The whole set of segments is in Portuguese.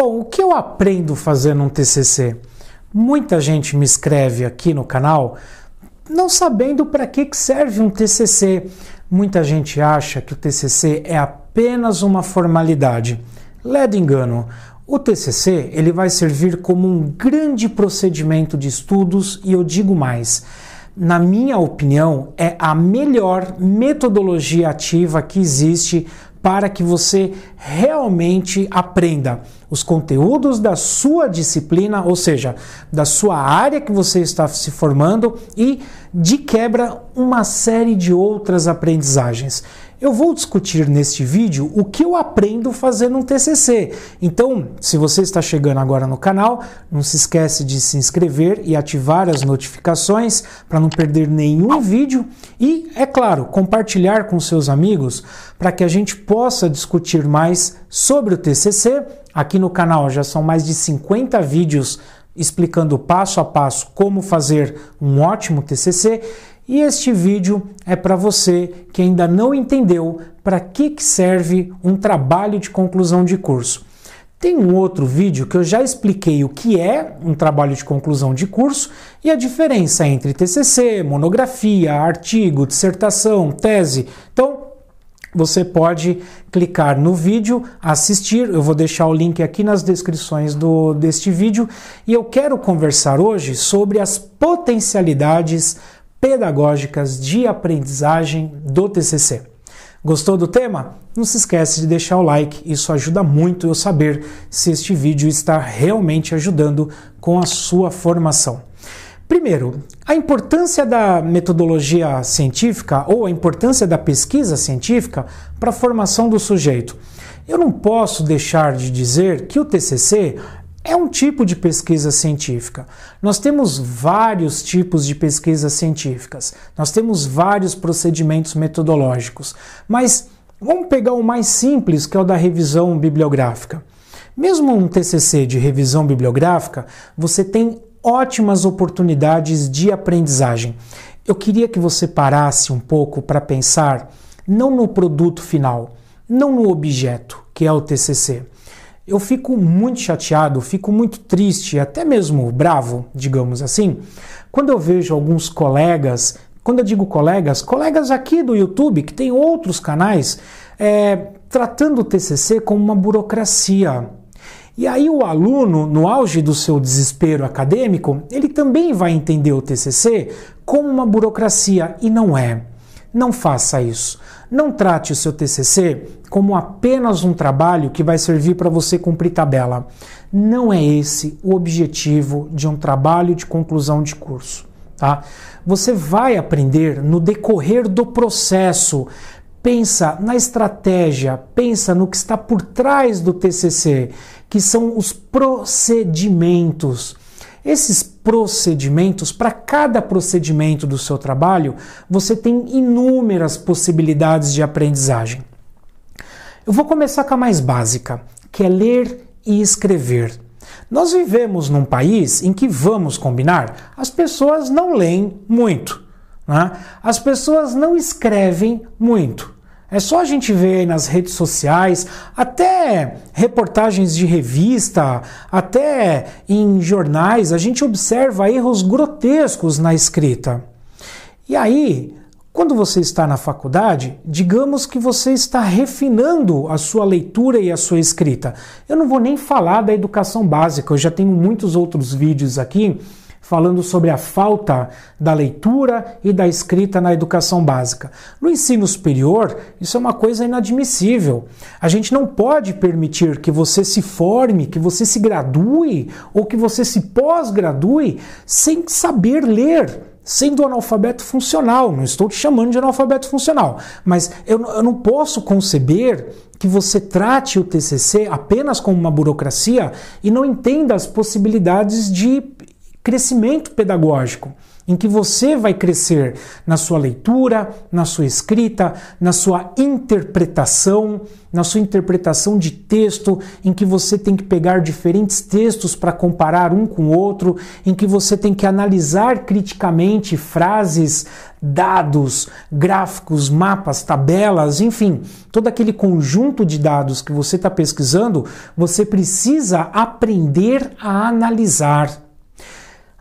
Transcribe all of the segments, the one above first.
Bom, o que eu aprendo fazendo um TCC? Muita gente me escreve aqui no canal não sabendo para que serve um TCC. Muita gente acha que o TCC é apenas uma formalidade. Ledo engano. O TCC ele vai servir como um grande procedimento de estudos e eu digo mais, na minha opinião, é a melhor metodologia ativa que existe para que você realmente aprenda os conteúdos da sua disciplina, ou seja, da sua área que você está se formando e de quebra uma série de outras aprendizagens. Eu vou discutir neste vídeo o que eu aprendo fazendo um TCC. Então, se você está chegando agora no canal, não se esquece de se inscrever e ativar as notificações para não perder nenhum vídeo e, é claro, compartilhar com seus amigos para que a gente possa discutir mais sobre o TCC. Aqui no canal já são mais de 50 vídeos explicando passo a passo como fazer um ótimo TCC e este vídeo é para você que ainda não entendeu para que, que serve um trabalho de conclusão de curso. Tem um outro vídeo que eu já expliquei o que é um trabalho de conclusão de curso e a diferença entre TCC, monografia, artigo, dissertação, tese. Então, você pode clicar no vídeo, assistir. Eu vou deixar o link aqui nas descrições do, deste vídeo. E eu quero conversar hoje sobre as potencialidades pedagógicas de aprendizagem do TCC. Gostou do tema? Não se esquece de deixar o like, isso ajuda muito eu saber se este vídeo está realmente ajudando com a sua formação. Primeiro, a importância da metodologia científica ou a importância da pesquisa científica para a formação do sujeito. Eu não posso deixar de dizer que o TCC é um tipo de pesquisa científica. Nós temos vários tipos de pesquisas científicas, nós temos vários procedimentos metodológicos, mas vamos pegar o mais simples, que é o da revisão bibliográfica. Mesmo um TCC de revisão bibliográfica, você tem ótimas oportunidades de aprendizagem. Eu queria que você parasse um pouco para pensar não no produto final, não no objeto, que é o TCC eu fico muito chateado, fico muito triste, até mesmo bravo, digamos assim, quando eu vejo alguns colegas, quando eu digo colegas, colegas aqui do YouTube que tem outros canais, é, tratando o TCC como uma burocracia. E aí o aluno, no auge do seu desespero acadêmico, ele também vai entender o TCC como uma burocracia e não é. Não faça isso. Não trate o seu TCC como apenas um trabalho que vai servir para você cumprir tabela. Não é esse o objetivo de um trabalho de conclusão de curso. Tá? Você vai aprender no decorrer do processo. Pensa na estratégia, pensa no que está por trás do TCC, que são os procedimentos esses procedimentos, para cada procedimento do seu trabalho, você tem inúmeras possibilidades de aprendizagem. Eu vou começar com a mais básica, que é ler e escrever. Nós vivemos num país em que, vamos combinar, as pessoas não leem muito, né? as pessoas não escrevem muito. É só a gente ver nas redes sociais, até reportagens de revista, até em jornais, a gente observa erros grotescos na escrita. E aí, quando você está na faculdade, digamos que você está refinando a sua leitura e a sua escrita. Eu não vou nem falar da educação básica, eu já tenho muitos outros vídeos aqui falando sobre a falta da leitura e da escrita na educação básica. No ensino superior, isso é uma coisa inadmissível. A gente não pode permitir que você se forme, que você se gradue ou que você se pós-gradue sem saber ler sendo analfabeto funcional. Não estou te chamando de analfabeto funcional, mas eu, eu, não posso conceber que você trate o TCC apenas como uma burocracia e não entenda as possibilidades de crescimento pedagógico, em que você vai crescer na sua leitura, na sua escrita, na sua interpretação, na sua interpretação de texto, em que você tem que pegar diferentes textos para comparar um com o outro, em que você tem que analisar criticamente frases, dados, gráficos, mapas, tabelas, enfim, todo aquele conjunto de dados que você está pesquisando, você precisa aprender a analisar.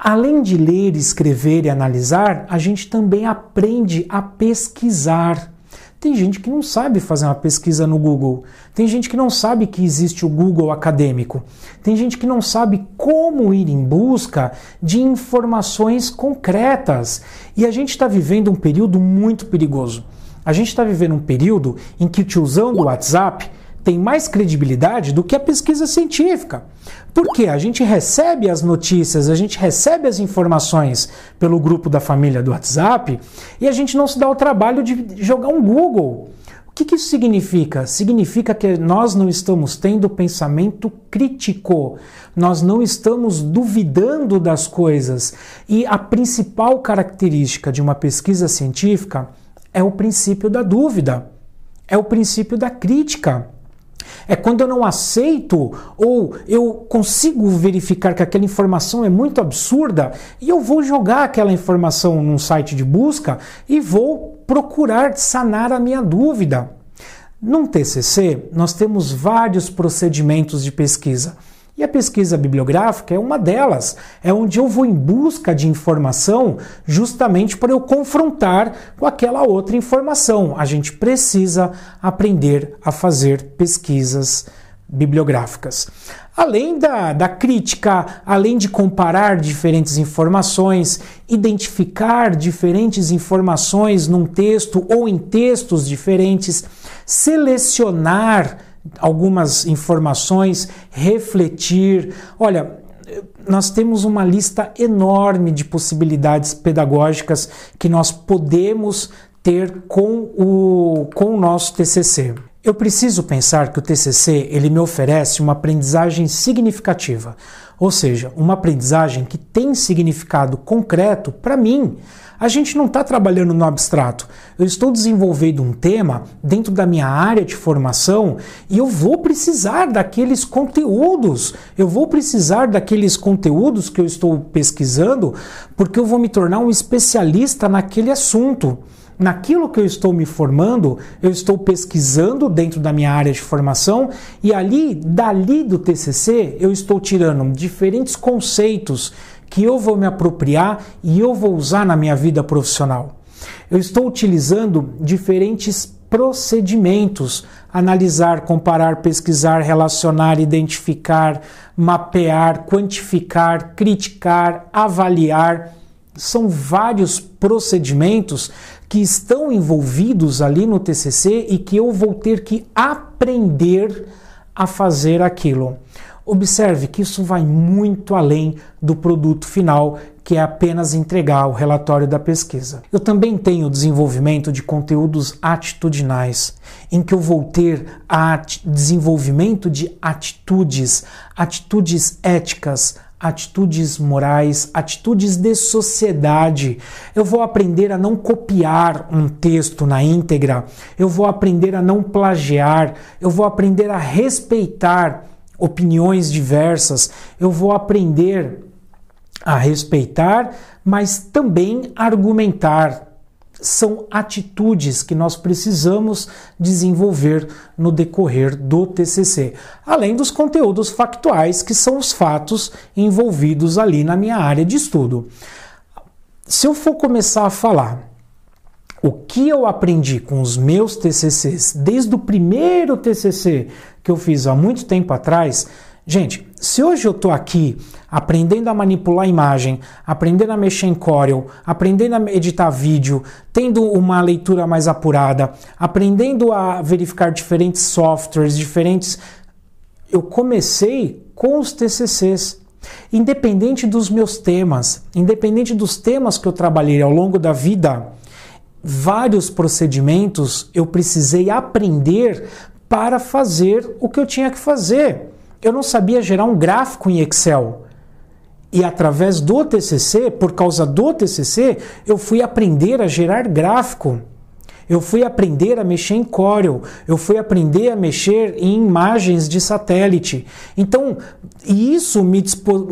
Além de ler, escrever e analisar, a gente também aprende a pesquisar. Tem gente que não sabe fazer uma pesquisa no Google. Tem gente que não sabe que existe o Google acadêmico. Tem gente que não sabe como ir em busca de informações concretas. E a gente está vivendo um período muito perigoso. A gente está vivendo um período em que o tiozão do WhatsApp tem mais credibilidade do que a pesquisa científica. Porque a gente recebe as notícias, a gente recebe as informações pelo grupo da família do WhatsApp e a gente não se dá o trabalho de jogar um Google. O que, que isso significa? Significa que nós não estamos tendo pensamento crítico, nós não estamos duvidando das coisas. E a principal característica de uma pesquisa científica é o princípio da dúvida, é o princípio da crítica. É quando eu não aceito ou eu consigo verificar que aquela informação é muito absurda e eu vou jogar aquela informação num site de busca e vou procurar sanar a minha dúvida. Num TCC, nós temos vários procedimentos de pesquisa. E a pesquisa bibliográfica é uma delas, é onde eu vou em busca de informação justamente para eu confrontar com aquela outra informação. A gente precisa aprender a fazer pesquisas bibliográficas. Além da, da crítica, além de comparar diferentes informações, identificar diferentes informações num texto ou em textos diferentes, selecionar algumas informações, refletir. Olha, nós temos uma lista enorme de possibilidades pedagógicas que nós podemos ter com o, com o nosso TCC. Eu preciso pensar que o TCC ele me oferece uma aprendizagem significativa, ou seja, uma aprendizagem que tem significado concreto para mim a gente não está trabalhando no abstrato. Eu estou desenvolvendo um tema dentro da minha área de formação e eu vou precisar daqueles conteúdos. Eu vou precisar daqueles conteúdos que eu estou pesquisando porque eu vou me tornar um especialista naquele assunto naquilo que eu estou me formando, eu estou pesquisando dentro da minha área de formação e ali, dali do TCC, eu estou tirando diferentes conceitos, que eu vou me apropriar e eu vou usar na minha vida profissional. Eu estou utilizando diferentes procedimentos: analisar, comparar, pesquisar, relacionar, identificar, mapear, quantificar, criticar, avaliar. São vários procedimentos que estão envolvidos ali no TCC e que eu vou ter que aprender a fazer aquilo. Observe que isso vai muito além do produto final, que é apenas entregar o relatório da pesquisa. Eu também tenho o desenvolvimento de conteúdos atitudinais, em que eu vou ter at desenvolvimento de atitudes, atitudes éticas, atitudes morais, atitudes de sociedade. Eu vou aprender a não copiar um texto na íntegra, eu vou aprender a não plagiar, eu vou aprender a respeitar opiniões diversas, eu vou aprender a respeitar, mas também argumentar. São atitudes que nós precisamos desenvolver no decorrer do TCC, além dos conteúdos factuais, que são os fatos envolvidos ali na minha área de estudo. Se eu for começar a falar o que eu aprendi com os meus TCCs, desde o primeiro TCC que eu fiz há muito tempo atrás, gente, se hoje eu estou aqui aprendendo a manipular imagem, aprendendo a mexer em Corel, aprendendo a editar vídeo, tendo uma leitura mais apurada, aprendendo a verificar diferentes softwares, diferentes. Eu comecei com os TCCs. Independente dos meus temas, independente dos temas que eu trabalhei ao longo da vida, vários procedimentos eu precisei aprender para fazer o que eu tinha que fazer. Eu não sabia gerar um gráfico em Excel. E através do TCC, por causa do TCC, eu fui aprender a gerar gráfico eu fui aprender a mexer em Corel, eu fui aprender a mexer em imagens de satélite. Então, isso me,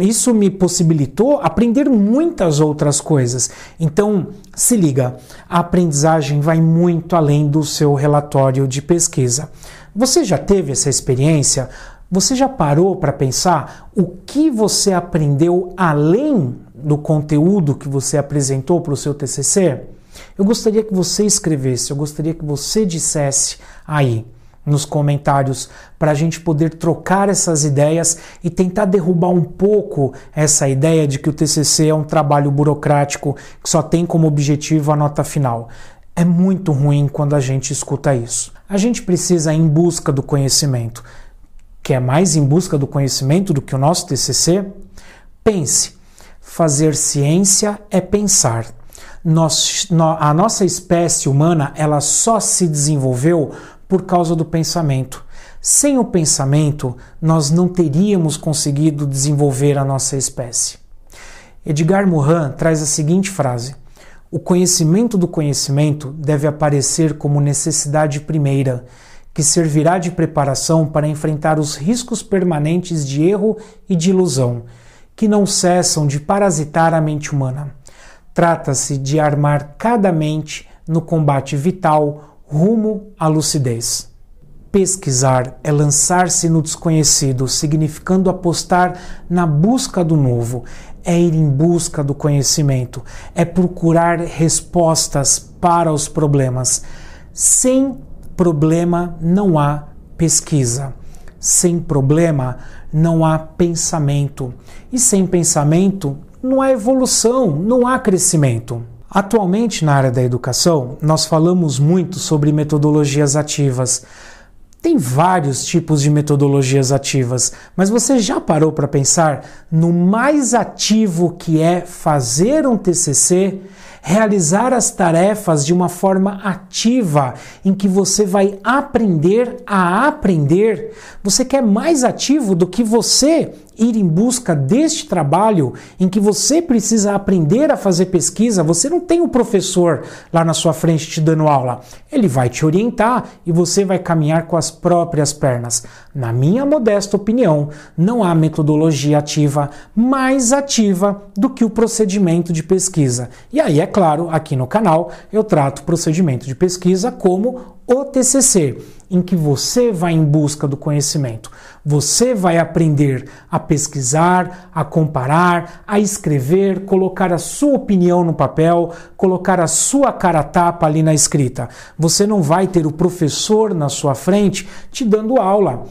isso me possibilitou aprender muitas outras coisas. Então, se liga, a aprendizagem vai muito além do seu relatório de pesquisa. Você já teve essa experiência? Você já parou para pensar o que você aprendeu além do conteúdo que você apresentou para o seu TCC? Eu gostaria que você escrevesse, eu gostaria que você dissesse aí nos comentários para a gente poder trocar essas ideias e tentar derrubar um pouco essa ideia de que o TCC é um trabalho burocrático que só tem como objetivo a nota final. É muito ruim quando a gente escuta isso. A gente precisa ir em busca do conhecimento. Quer mais em busca do conhecimento do que o nosso TCC? Pense. Fazer ciência é pensar nós, a nossa espécie humana ela só se desenvolveu por causa do pensamento. Sem o pensamento, nós não teríamos conseguido desenvolver a nossa espécie. Edgar Morin traz a seguinte frase: O conhecimento do conhecimento deve aparecer como necessidade primeira, que servirá de preparação para enfrentar os riscos permanentes de erro e de ilusão, que não cessam de parasitar a mente humana. Trata-se de armar cada mente no combate vital rumo à lucidez. Pesquisar é lançar-se no desconhecido, significando apostar na busca do novo, é ir em busca do conhecimento, é procurar respostas para os problemas. Sem problema não há pesquisa. Sem problema não há pensamento. E sem pensamento não há evolução, não há crescimento. Atualmente, na área da educação, nós falamos muito sobre metodologias ativas. Tem vários tipos de metodologias ativas, mas você já parou para pensar no mais ativo que é fazer um TCC, realizar as tarefas de uma forma ativa, em que você vai aprender a aprender? Você quer mais ativo do que você ir em busca deste trabalho em que você precisa aprender a fazer pesquisa, você não tem o um professor lá na sua frente te dando aula. Ele vai te orientar e você vai caminhar com as próprias pernas. Na minha modesta opinião, não há metodologia ativa mais ativa do que o procedimento de pesquisa. E aí, é claro, aqui no canal eu trato o procedimento de pesquisa como o TCC, em que você vai em busca do conhecimento. Você vai aprender a pesquisar, a comparar, a escrever, colocar a sua opinião no papel, colocar a sua cara tapa ali na escrita. Você não vai ter o professor na sua frente te dando aula.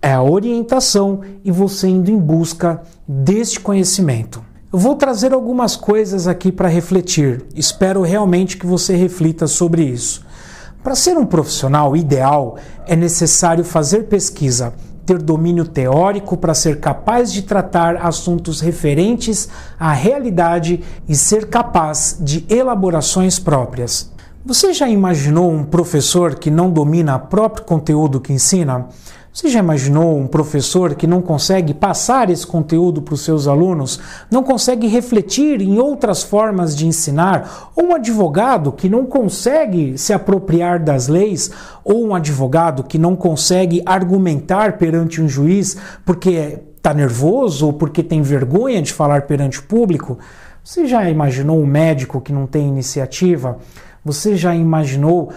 É a orientação e você indo em busca deste conhecimento. Eu vou trazer algumas coisas aqui para refletir. Espero realmente que você reflita sobre isso. Para ser um profissional ideal, é necessário fazer pesquisa, ter domínio teórico para ser capaz de tratar assuntos referentes à realidade e ser capaz de elaborações próprias. Você já imaginou um professor que não domina o próprio conteúdo que ensina? Você já imaginou um professor que não consegue passar esse conteúdo para os seus alunos, não consegue refletir em outras formas de ensinar, ou um advogado que não consegue se apropriar das leis, ou um advogado que não consegue argumentar perante um juiz porque está nervoso ou porque tem vergonha de falar perante o público? Você já imaginou um médico que não tem iniciativa? Você já imaginou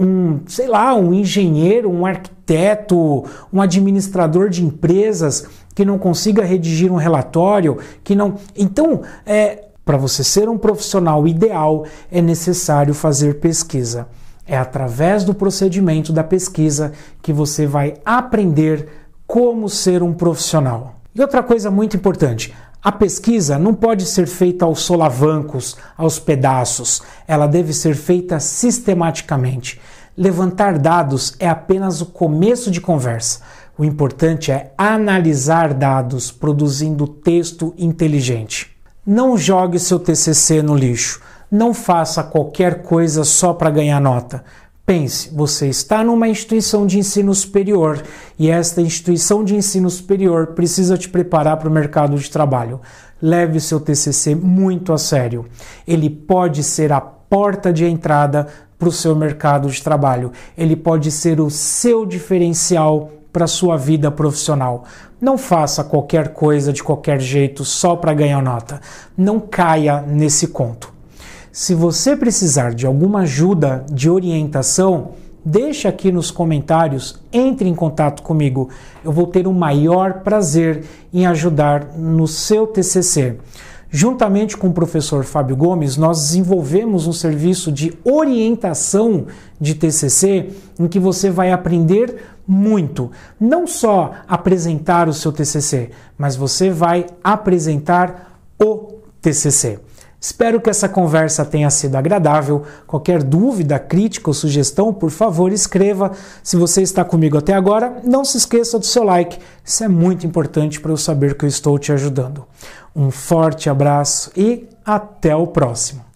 um, sei lá, um engenheiro, um arquiteto, um administrador de empresas que não consiga redigir um relatório, que não. Então, é, para você ser um profissional ideal, é necessário fazer pesquisa. É através do procedimento da pesquisa que você vai aprender como ser um profissional. E outra coisa muito importante, a pesquisa não pode ser feita aos solavancos, aos pedaços. Ela deve ser feita sistematicamente. Levantar dados é apenas o começo de conversa. O importante é analisar dados, produzindo texto inteligente. Não jogue seu TCC no lixo. Não faça qualquer coisa só para ganhar nota. Pense, você está numa instituição de ensino superior e esta instituição de ensino superior precisa te preparar para o mercado de trabalho. Leve o seu TCC muito a sério. Ele pode ser a porta de entrada para o seu mercado de trabalho. Ele pode ser o seu diferencial para sua vida profissional. Não faça qualquer coisa de qualquer jeito só para ganhar nota. Não caia nesse conto. Se você precisar de alguma ajuda, de orientação, deixe aqui nos comentários, entre em contato comigo. Eu vou ter o maior prazer em ajudar no seu TCC. Juntamente com o professor Fábio Gomes, nós desenvolvemos um serviço de orientação de TCC em que você vai aprender muito. Não só apresentar o seu TCC, mas você vai apresentar o TCC. Espero que essa conversa tenha sido agradável. Qualquer dúvida, crítica ou sugestão, por favor, escreva. Se você está comigo até agora, não se esqueça do seu like. Isso é muito importante para eu saber que eu estou te ajudando. Um forte abraço e até o próximo.